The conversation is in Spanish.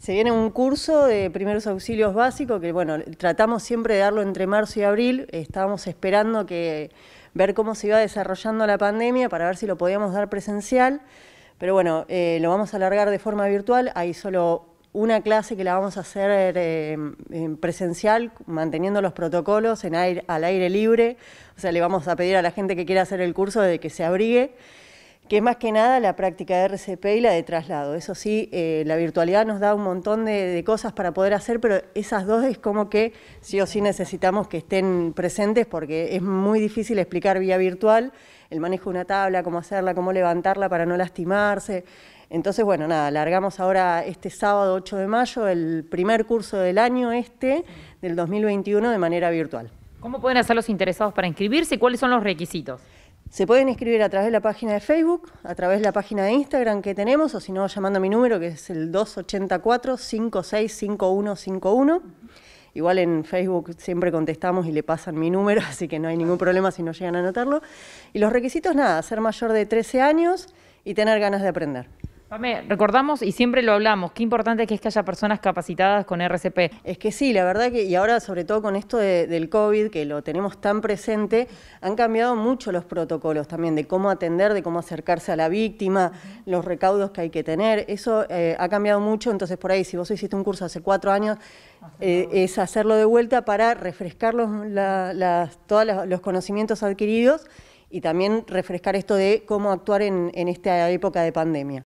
Se viene un curso de primeros auxilios básicos que, bueno, tratamos siempre de darlo entre marzo y abril. Estábamos esperando que ver cómo se iba desarrollando la pandemia para ver si lo podíamos dar presencial. Pero bueno, eh, lo vamos a alargar de forma virtual. Hay solo una clase que la vamos a hacer eh, presencial, manteniendo los protocolos en aire, al aire libre. O sea, le vamos a pedir a la gente que quiera hacer el curso de que se abrigue que más que nada la práctica de RCP y la de traslado. Eso sí, eh, la virtualidad nos da un montón de, cosas para poder hacer, pero esas dos es como que sí o sí necesitamos que estén presentes porque es muy difícil explicar vía virtual el manejo de una tabla, cómo hacerla, cómo levantarla para no lastimarse. Entonces, bueno, nada, largamos ahora este sábado 8 de mayo el primer curso del año este, del 2021, de manera virtual. ¿Cómo pueden hacer los interesados para inscribirse y cuáles son los requisitos? Se pueden inscribir a través de la página de Facebook, a través de la página de Instagram que tenemos, o si no, llamando a mi número que es el 284-565151. Igual en Facebook siempre contestamos y le pasan mi número, así que no hay ningún problema si no llegan a anotarlo. Y los requisitos, nada, ser mayor de 13 años y tener ganas de aprender. Pame, recordamos y siempre lo hablamos, qué importante que es que haya personas capacitadas con RCP. Es que sí, la verdad que, y ahora sobre todo con esto del COVID, que lo tenemos tan presente, han cambiado mucho los protocolos también de cómo atender, de cómo acercarse a la víctima, los recaudos que hay que tener, eso eh, ha cambiado mucho, entonces por ahí si vos hiciste un curso hace cuatro años, eh, es hacerlo de vuelta para refrescar los, todos los conocimientos adquiridos y también refrescar esto de cómo actuar en esta época de pandemia.